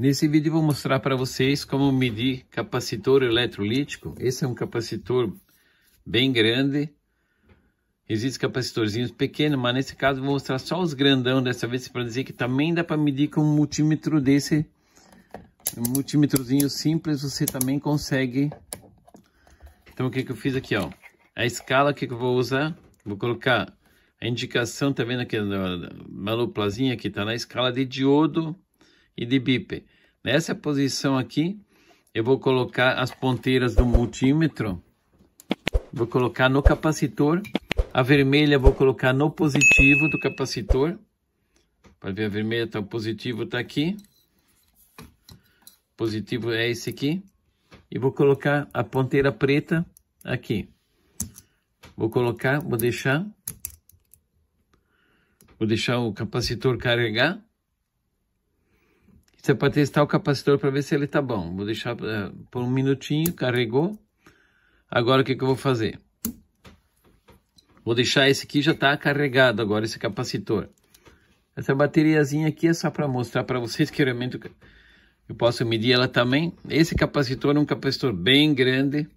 Nesse vídeo vou mostrar para vocês como medir capacitor eletrolítico. Esse é um capacitor bem grande. Existem capacitorzinhos pequenos, mas nesse caso vou mostrar só os grandão dessa vez para dizer que também dá para medir com um multímetro desse. Um multímetrozinho simples você também consegue. Então o que, que eu fiz aqui? ó? A escala que, que eu vou usar, vou colocar a indicação, tá vendo aqui na maluplazinha que está na escala de diodo e de bip. Nessa posição aqui, eu vou colocar as ponteiras do multímetro, vou colocar no capacitor, a vermelha vou colocar no positivo do capacitor, pode ver a vermelha está positivo, está aqui, positivo é esse aqui, e vou colocar a ponteira preta aqui. Vou colocar, vou deixar, vou deixar o capacitor carregar, você pode testar o capacitor para ver se ele está bom. Vou deixar uh, por um minutinho, carregou. Agora o que, que eu vou fazer? Vou deixar esse aqui, já está carregado agora, esse capacitor. Essa bateriazinha aqui é só para mostrar para vocês que realmente eu posso medir ela também. Esse capacitor é um capacitor bem grande.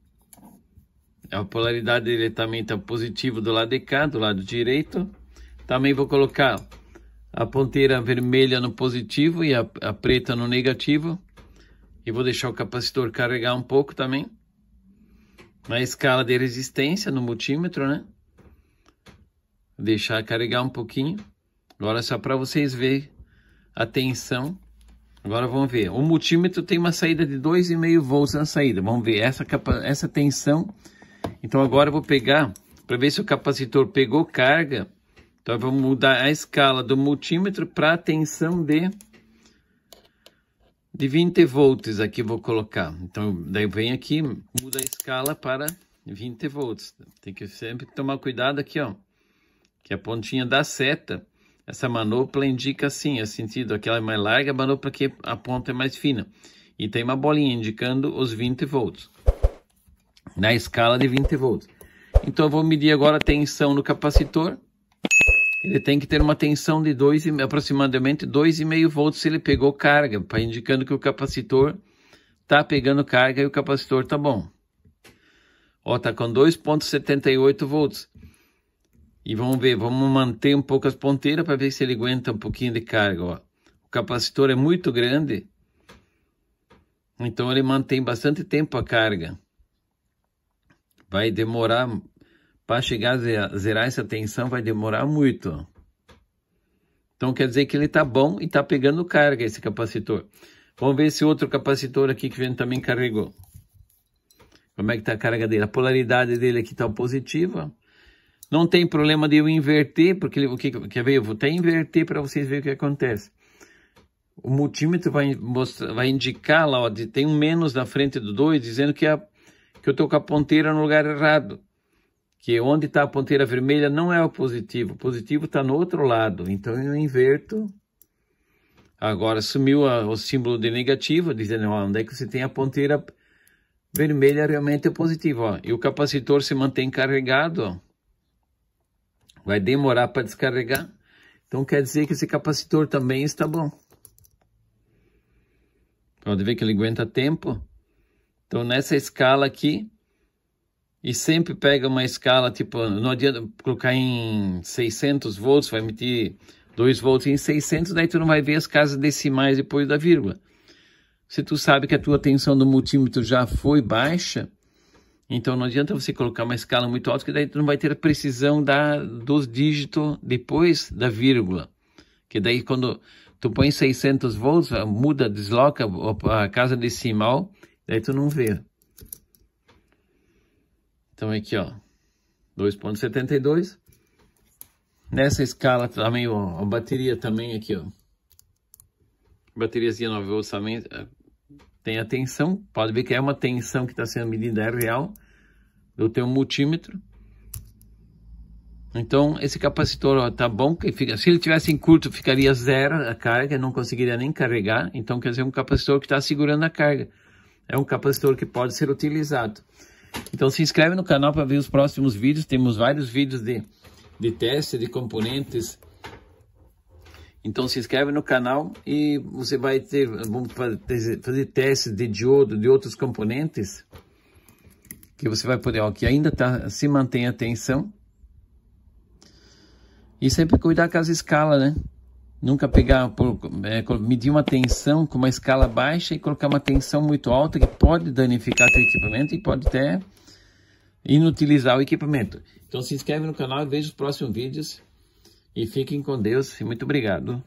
A polaridade dele também está positivo do lado de cá, do lado direito. Também vou colocar a ponteira vermelha no positivo e a, a preta no negativo. E vou deixar o capacitor carregar um pouco também. Na escala de resistência, no multímetro, né? Vou deixar carregar um pouquinho. Agora só para vocês verem a tensão. Agora vamos ver. O multímetro tem uma saída de 2,5 volts na saída. Vamos ver essa, essa tensão. Então agora eu vou pegar para ver se o capacitor pegou carga então vamos mudar a escala do multímetro para a tensão de de 20 volts aqui vou colocar. Então daí vem aqui, muda a escala para 20 volts. Tem que sempre tomar cuidado aqui, ó, que a pontinha da seta, essa manopla indica assim, é sentido aquela é mais larga, a manopla que a ponta é mais fina. E tem uma bolinha indicando os 20 volts. Na escala de 20 volts. Então eu vou medir agora a tensão no capacitor ele tem que ter uma tensão de dois, aproximadamente 2,5 volts se ele pegou carga, para indicando que o capacitor está pegando carga e o capacitor está bom. Ó, tá com 2,78 volts. E vamos ver, vamos manter um pouco as ponteiras para ver se ele aguenta um pouquinho de carga. Ó. O capacitor é muito grande, então ele mantém bastante tempo a carga. Vai demorar para chegar a zerar essa tensão vai demorar muito. Então quer dizer que ele está bom e está pegando carga esse capacitor. Vamos ver esse outro capacitor aqui que vem também carregou. Como é que está a carga dele? A polaridade dele aqui está positiva. Não tem problema de eu inverter, porque o que, quer ver? Eu vou até inverter para vocês verem o que acontece. O multímetro vai, mostrar, vai indicar lá, ó, tem um menos na frente do 2, dizendo que, a, que eu estou com a ponteira no lugar errado que onde está a ponteira vermelha não é o positivo, o positivo está no outro lado, então eu inverto. Agora sumiu a, o símbolo de negativo, dizendo ó, onde é que você tem a ponteira vermelha realmente é positivo. Ó. E o capacitor se mantém carregado, ó. vai demorar para descarregar, então quer dizer que esse capacitor também está bom. Pode ver que ele aguenta tempo. Então nessa escala aqui, e sempre pega uma escala, tipo, não adianta colocar em 600 volts, vai emitir 2 volts em 600, daí tu não vai ver as casas decimais depois da vírgula. Se tu sabe que a tua tensão do multímetro já foi baixa, então não adianta você colocar uma escala muito alta, que daí tu não vai ter a precisão da, dos dígitos depois da vírgula. Que daí quando tu põe 600 volts, muda, desloca a casa decimal, daí tu não vê. Então aqui, ó, 2.72. Nessa escala também, ó, a bateria também aqui, ó. Bateriazinha 9 volts também tem a tensão. Pode ver que é uma tensão que está sendo medida, é real. Eu tenho um multímetro. Então, esse capacitor ó, tá bom, que fica, se ele tivesse em curto, ficaria zero a carga, não conseguiria nem carregar. Então, quer dizer, um capacitor que está segurando a carga. É um capacitor que pode ser utilizado. Então se inscreve no canal para ver os próximos vídeos. Temos vários vídeos de, de teste de componentes. Então se inscreve no canal e você vai ter, vamos fazer, teste testes de diodo, de outros componentes. Que você vai poder, ó, que ainda tá, se mantém a tensão. E sempre cuidar com as escalas, né? Nunca pegar, por, é, medir uma tensão com uma escala baixa e colocar uma tensão muito alta que pode danificar o equipamento e pode até inutilizar o equipamento. Então se inscreve no canal e veja os próximos vídeos e fiquem com Deus e muito obrigado.